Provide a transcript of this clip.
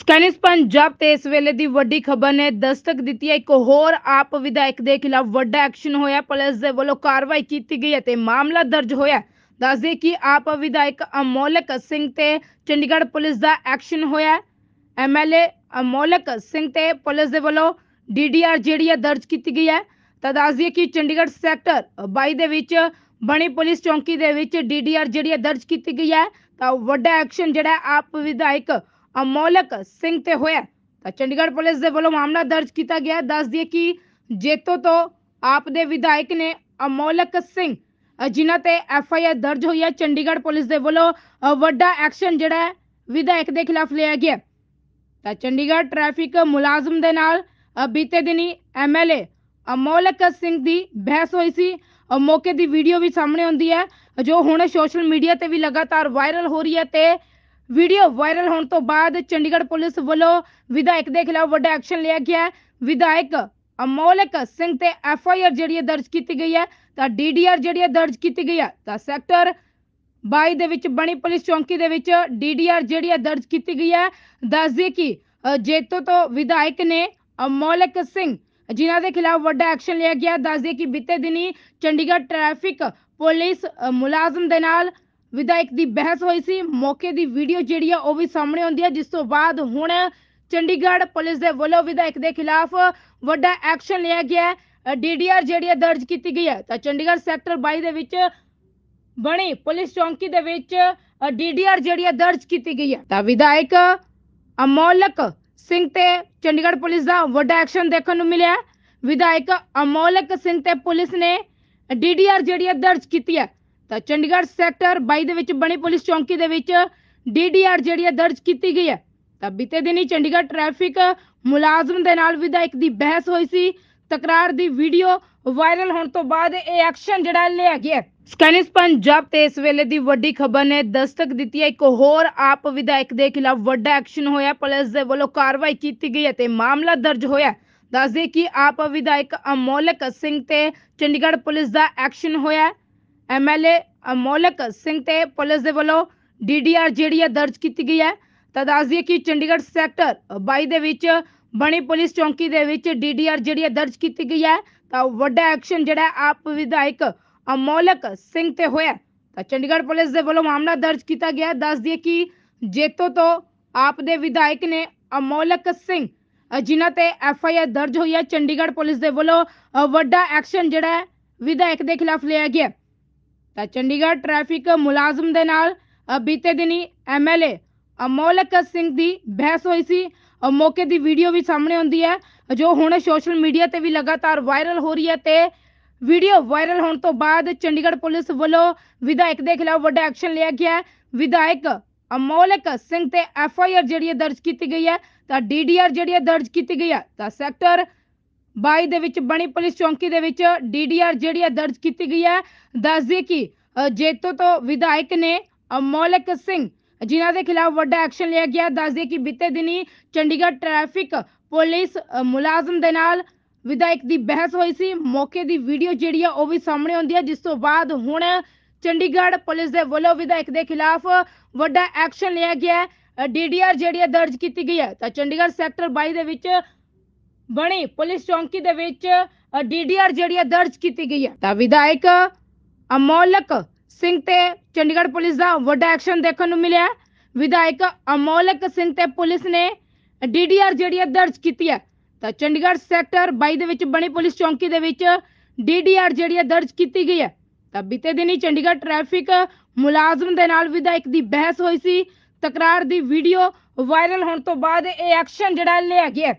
ਸਕੈਨਿਸ ਪੰਜਾਬ ਤੇ ਇਸ ਵੇਲੇ ਦੀ ਵੱਡੀ ਖਬਰ ਨੇ ਦਸਤਕ ਦਿੱਤੀ ਹੈ ਇੱਕ ਹੋਰ ਆਪ ਵਿਧਾਇਕ ਦੇ ਖਿਲਾਫ ਵੱਡਾ ਐਕਸ਼ਨ ਹੋਇਆ ਪੁਲਿਸ ਦੇ ਵੱਲੋਂ ਕਾਰਵਾਈ ਕੀਤੀ ਗਈ ਹੈ ਤੇ ਮਾਮਲਾ ਦਰਜ ਹੋਇਆ ਦੱਸਦੇ ਕਿ ਆਪ ਵਿਧਾਇਕ ਅਮੋਲਕ ਸਿੰਘ ਤੇ ਚੰਡੀਗੜ੍ਹ ਪੁਲਿਸ ਦਾ ਐਕਸ਼ਨ ਹੋਇਆ ਐਮਐਲਏ ਅਮੋਲਕ ਸਿੰਘ ਤੇ ਪੁਲਿਸ ਦੇ ਵੱਲੋਂ ਡੀਡੀਆਰ ਜਿਹੜੀ ਹੈ ਦਰਜ ਕੀਤੀ ਗਈ ਹੈ ਤਾਂ ਦੱਸਦੇ ਕਿ ਚੰਡੀਗੜ੍ਹ ਸੈਕਟਰ 22 ਦੇ ਵਿੱਚ ਬਣੀ ਪੁਲਿਸ ਚੌਂਕੀ ਦੇ ਵਿੱਚ ਡੀਡੀਆਰ ਜਿਹੜੀ ਹੈ ਦਰਜ ਕੀਤੀ ਗਈ ਹੈ ਤਾਂ ਵੱਡਾ ਐਕਸ਼ਨ ਜਿਹੜਾ ਆਪ ਵਿਧਾਇਕ ਅਮੌਲਕ ਸਿੰਘ ਤੇ ਹੋਇਆ ਤਾਂ ਚੰਡੀਗੜ੍ਹ ਪੁਲਿਸ ਦੇ ਵੱਲੋਂ ਮਾਮਲਾ ਦਰਜ ਕੀਤਾ ਗਿਆ ਦੱਸ ਦਈਏ ਕਿ ਜੇਤੋ ਤੋਂ ਆਪ ਦੇ ਵਿਧਾਇਕ ਨੇ ਅਮੌਲਕ ਸਿੰਘ ਜਿਨ੍ਹਾਂ ਤੇ ਐਫ ਆਈ ਆਰ ਦਰਜ ਹੋਈ ਹੈ ਚੰਡੀਗੜ੍ਹ ਪੁਲਿਸ ਦੇ ਵੱਲੋਂ ਵੱਡਾ ਐਕਸ਼ਨ ਜਿਹੜਾ ਹੈ ਵਿਧਾਇਕ ਦੇ ਖਿਲਾਫ ਲਿਆ ਗਿਆ ਤਾਂ ਚੰਡੀਗੜ੍ਹ ਟ੍ਰੈਫਿਕ ਮੁਲਾਜ਼ਮ ਦੇ ਨਾਲ ਬੀਤੇ ਦਿਨੀ M L A Amolak Singh ਦੀ ਬਹਿਸ ਹੋਈ ਸੀ ਮੌਕੇ ਦੀ ਵੀਡੀਓ ਵੀ ਸਾਹਮਣੇ ਆਉਂਦੀ ਹੈ ਜੋ ਹੁਣ ਸੋਸ਼ਲ ਮੀਡੀਆ ਤੇ ਵੀ ਲਗਾਤਾਰ ਵਾਇਰਲ ਹੋ ਰਹੀ ਹੈ ਤੇ ਵੀਡੀਓ ਵਾਇਰਲ ਹੋਣ ਤੋਂ ਬਾਅਦ ਚੰਡੀਗੜ੍ਹ ਪੁਲਿਸ ਵੱਲੋਂ ਵਿਧਾਇਕ ਦੇ ਖਿਲਾਫ ਵੱਡਾ ਐਕਸ਼ਨ ਲਿਆ ਗਿਆ ਹੈ ਵਿਧਾਇਕ ਅਮੋਲਕ ਸਿੰਘ ਤੇ ਐਫ ਆਈ ਆਰ ਜਿਹੜੀ ਦਰਜ ਕੀਤੀ ਗਈ ਹੈ ਤਾਂ ਡੀ ਡੀ ਆਰ ਜਿਹੜੀ ਦਰਜ ਕੀਤੀ ਗਈ ਹੈ ਤਾਂ ਸੈਕਟਰ 22 ਦੇ ਵਿੱਚ ਬਣੀ ਪੁਲਿਸ ਚੌਂਕੀ ਦੇ ਵਿੱਚ ਡੀ ਡੀ ਆਰ ਜਿਹੜੀ ਦਰਜ ਕੀਤੀ ਗਈ ਹੈ ਦੱਸਦੇ ਕਿ ਜੇਤੋ ਤੋਂ ਵਿਧਾਇਕ ਨੇ ਅਮੋਲਕ ਸਿੰਘ ਜਿਨ੍ਹਾਂ ਦੇ ਖਿਲਾਫ ਵੱਡਾ ਐਕਸ਼ਨ ਲਿਆ ਗਿਆ ਦੱਸਦੇ ਕਿ ਬੀਤੇ ਦਿਨੀ ਚੰਡੀਗੜ੍ਹ ਟ੍ਰੈਫਿਕ ਪੁਲਿਸ ਮੁਲਾਜ਼ਮ ਦੇ ਨਾਲ ਵਿਧਾਇਕ ਦੀ ਬਹਿਸ ਹੋਈ ਸੀ ਮੌਕੇ ਦੀ ਵੀਡੀਓ ਜਿਹੜੀ ਆ ਉਹ ਵੀ ਸਾਹਮਣੇ ਆਉਂਦੀ ਆ ਜਿਸ ਤੋਂ ਬਾਅਦ ਹੁਣ ਚੰਡੀਗੜ੍ਹ ਪੁਲਿਸ ਦੇ ਵੱਲੋਂ ਵਿਧਾਇਕ ਦੇ ਖਿਲਾਫ ਵੱਡਾ ਐਕਸ਼ਨ ਲਿਆ ਗਿਆ ਹੈ ਡੀਡੀਆਰ ਜਿਹੜੀ ਆ ਦਰਜ ਕੀਤੀ ਗਈ ਹੈ ਤਾਂ ਚੰਡੀਗੜ੍ਹ ਸੈਕਟਰ 22 ਦੇ ਵਿੱਚ ਬਣੀ ਪੁਲਿਸ ਚੌਂਕੀ ਦੇ ਵਿੱਚ ਡੀਡੀਆਰ ਜਿਹੜੀ ਆ ਦਰਜ ਕੀਤੀ ਗਈ ਹੈ ਤਾਂ ਵਿਧਾਇਕ ਅਮੋਲਕ ਸਿੰਘ ਤੇ ਚੰਡੀਗੜ੍ਹ ਪੁਲਿਸ ਦਾ ਵੱਡਾ ਐਕਸ਼ਨ ਦੇਖਣ ਨੂੰ ਮਿਲਿਆ ਵਿਧਾਇਕ ਅਮੋਲਕ ਸਿੰਘ ਤੇ ਪੁਲਿਸ ਨੇ ਡੀਡੀਆਰ ਜਿਹੜੀ ਆ ਦਰਜ ਕੀਤੀ ਹੈ ਤਾਂ ਚੰਡੀਗੜ੍ਹ ਸੈਕਟਰ 22 ਦੇ ਵਿੱਚ ਬਣੀ ਪੁਲਿਸ ਚੌਂਕੀ ਦੇ ਵਿੱਚ ਡੀਡੀਆਰ ਜਿਹੜੀ ਹੈ ਦਰਜ ਕੀਤੀ ਗਈ ਹੈ ਤਾਂ ਬੀਤੇ ਦਿਨੀ ਚੰਡੀਗੜ੍ਹ ਟ੍ਰੈਫਿਕ ਮੁਲਾਜ਼ਮ ਦੇ ਨਾਲ ਵਿਧਾਇਕ ਦੀ ਬਹਿਸ ਹੋਈ ਸੀ ਤਕਰਾਰ ਦੀ ਵੀਡੀਓ ਵਾਇਰਲ ਹੋਣ ਤੋਂ ਬਾਅਦ ਇਹ ਐਕਸ਼ਨ ਜਿਹੜਾ ਲਿਆ ਗਿਆ ਸਕੈਨਿਸ ਪੰਜਾਬ ਤੇ ਇਸ ਵੇਲੇ ਦੀ ਵੱਡੀ ਖਬਰ ਨੇ ਦਸਤਕ ਦਿੱਤੀ ਹੈ ਇੱਕ ਹੋਰ ਆਪ ਵਿਧਾਇਕ ਦੇ ਖਿਲਾਫ ਵੱਡਾ ਐਕਸ਼ਨ ਹੋਇਆ ਪੁਲਿਸ ਦੇ ਵੱਲੋਂ ਕਾਰਵਾਈ ਕੀਤੀ ਗਈ ਹੈ ਤੇ ਮਾਮਲਾ ਦਰਜ ਹੋਇਆ ਦੱਸਦੇ ਕਿ ਆਪ ਵਿਧਾਇਕ ਅਮੋਲਕ ਸਿੰਘ ਤੇ ਚੰਡੀਗੜ੍ਹ ਪੁਲਿਸ ਦਾ ਐਕਸ਼ਨ ਹੋਇਆ ਐਮਐਲਏ ਅਮੋਲਕ ਸਿੰਘ ਤੇ ਪੁਲਿਸ ਦੇ ਵੱਲੋਂ ਡੀਡੀਆਰ ਜਿਹੜੀ ਹੈ ਦਰਜ ਕੀਤੀ ਗਈ ਹੈ ਤਾਂ ਦੱਸ ਦਈਏ ਕਿ ਚੰਡੀਗੜ੍ਹ ਸੈਕਟਰ 22 ਦੇ ਵਿੱਚ ਬਣੀ ਪੁਲਿਸ ਚੌਂਕੀ ਦੇ ਵਿੱਚ ਡੀਡੀਆਰ ਜਿਹੜੀ ਹੈ ਦਰਜ ਕੀਤੀ ਗਈ ਹੈ ਤਾਂ ਵੱਡਾ ਐਕਸ਼ਨ ਜਿਹੜਾ ਆਪ ਵਿਧਾਇਕ ਅਮੋਲਕ ਸਿੰਘ ਤੇ ਹੋਇਆ ਤਾਂ ਚੰਡੀਗੜ੍ਹ ਪੁਲਿਸ ਦੇ ਵੱਲੋਂ ਮਾਮਲਾ ਦਰਜ ਕੀਤਾ ਗਿਆ ਦੱਸ ਦਈਏ ਕਿ ਜੇਤੋ ਤੋਂ ਆਪ ਦੇ ਵਿਧਾਇਕ ਨੇ ਅਮੋਲਕ ਸਿੰਘ ਜਿਨ੍ਹਾਂ ਤੇ ਐਫ ਆਈ ਆਰ ਦਰਜ ਹੋਈ ਹੈ ਚੰਡੀਗੜ੍ਹ ਪੁਲਿਸ ਦੇ ਵੱਲੋਂ ਵੱਡਾ ਐਕਸ਼ਨ ਜਿਹੜਾ ਵਿਧਾਇਕ ਦੇ ਖਿਲਾਫ ਲਿਆ ਗਿਆ ਤਾਂ ਚੰਡੀਗੜ੍ਹ ਟ੍ਰੈਫਿਕ ਮੁਲਾਜ਼ਮ ਦੇ ਨਾਲ ਬੀਤੇ ਦਿਨੀ ਐਮਐਲਏ ਅਮੋਲਕ ਸਿੰਘ ਦੀ ਬਹਿਸ ਹੋਈ ਸੀ ਮੌਕੇ ਦੀ ਵੀਡੀਓ ਵੀ ਸਾਹਮਣੇ ਆਉਂਦੀ ਹੈ ਜੋ ਹੁਣ ਸੋਸ਼ਲ ਮੀਡੀਆ ਤੇ ਵੀ ਲਗਾਤਾਰ ਵਾਇਰਲ ਹੋ ਰਹੀ ਹੈ ਤੇ ਵੀਡੀਓ ਵਾਇਰਲ ਹੋਣ ਤੋਂ ਬਾਅਦ ਚੰਡੀਗੜ੍ਹ ਪੁਲਿਸ ਵੱਲੋਂ ਵਿਧਾਇਕ ਦੇ ਖਿਲਾਫ ਵੱਡਾ ਐਕਸ਼ਨ ਲਿਆ ਗਿਆ ਹੈ ਵਿਧਾਇਕ ਅਮੋਲਕ ਸਿੰਘ ਤੇ ਐਫਆਈਆਰ ਜਿਹੜੀ ਦਰਜ ਕੀਤੀ ਗਈ ਹੈ ਤਾਂ ਡੀਡੀਆਰ ਜਿਹੜੀ ਦਰਜ ਕੀਤੀ ਗਈ ਹੈ ਤਾਂ ਸੈਕਟਰ 22 ਦੇ ਵਿੱਚ ਬਣੀ ਪੁਲਿਸ ਚੌਂਕੀ ਦੇ ਵਿੱਚ ਡੀਡੀਆਰ ਜਿਹੜੀ ਹੈ ਦਰਜ ਕੀਤੀ ਗਈ ਹੈ ਦੱਸ ਦਈਏ ਕਿ ਜੇਤੋ ਤੋਂ ਵਿਧਾਇਕ ਨੇ ਮੌਲਕ ਸਿੰਘ ਜਿਨ੍ਹਾਂ ਦੇ ਖਿਲਾਫ ਵੱਡਾ ਐਕਸ਼ਨ ਲਿਆ ਗਿਆ ਦੱਸ ਦਈਏ ਕਿ ਬੀਤੇ ਦਿਨੀ ਚੰਡੀਗੜ੍ਹ ਟ੍ਰੈਫਿਕ ਪੁਲਿਸ ਮੁਲਾਜ਼ਮ ਦੇ ਨਾਲ ਵਿਧਾਇਕ ਦੀ ਬਹਿਸ ਹੋਈ ਸੀ ਮੌਕੇ ਦੀ ਵੀਡੀਓ ਜਿਹੜੀ ਆ ਉਹ ਵੀ ਸਾਹਮਣੇ ਆਉਂਦੀ ਹੈ ਜਿਸ ਤੋਂ ਬਾਅਦ ਹੁਣ ਚੰਡੀਗੜ੍ਹ ਪੁਲਿਸ ਦੇ ਵੱਲੋਂ ਵਿਧਾਇਕ ਦੇ ਖਿਲਾਫ ਵੱਡਾ ਐਕਸ਼ਨ ਲਿਆ ਗਿਆ ਡੀਡੀਆਰ ਜਿਹੜੀ ਹੈ ਦਰਜ ਕੀਤੀ ਗਈ ਹੈ ਤਾਂ ਚੰਡੀਗੜ੍ਹ ਸੈਕਟਰ 22 ਦੇ ਵਿੱਚ ਬਣੀ ਪੁਲਿਸ ਚੌਂਕੀ ਦੇ ਵਿੱਚ ਡੀਡੀਆਰ ਜਿਹੜੀ ਹੈ ਦਰਜ ਕੀਤੀ ਗਈ ਹੈ ਤਾਂ ਵਿਧਾਇਕ ਅਮੋਲਕ ਸਿੰਘ ਤੇ ਚੰਡੀਗੜ੍ਹ ਪੁਲਿਸ ਦਾ ਵੱਡਾ ਐਕਸ਼ਨ ਦੇਖਣ ਨੂੰ ਮਿਲਿਆ ਵਿਧਾਇਕ ਅਮੋਲਕ ਸਿੰਘ ਤੇ ਪੁਲਿਸ ਨੇ ਡੀਡੀਆਰ ਜਿਹੜੀ ਹੈ ਦਰਜ ਕੀਤੀ ਹੈ ਤਾਂ ਚੰਡੀਗੜ੍ਹ ਸੈਕਟਰ 22 ਦੇ ਵਿੱਚ ਬਣੀ ਪੁਲਿਸ ਚੌਂਕੀ ਦੇ ਵਿੱਚ ਡੀਡੀਆਰ ਜਿਹੜੀ ਹੈ ਦਰਜ ਕੀਤੀ ਗਈ ਹੈ ਤਾਂ ਬੀਤੇ ਦਿਨੀ ਚੰਡੀਗੜ੍ਹ ਟ੍ਰੈਫਿਕ ਮੁਲਾਜ਼ਮ ਦੇ ਨਾਲ ਵਿਧਾਇਕ ਦੀ ਬਹਿਸ ਹੋਈ ਸੀ ਤਕਰਾਰ ਦੀ ਵੀਡੀਓ ਵਾਇਰਲ ਹੋਣ ਤੋਂ ਬਾਅਦ ਇਹ ਐਕਸ਼ਨ ਜਿਹੜਾ ਲਿਆ ਗਿਆ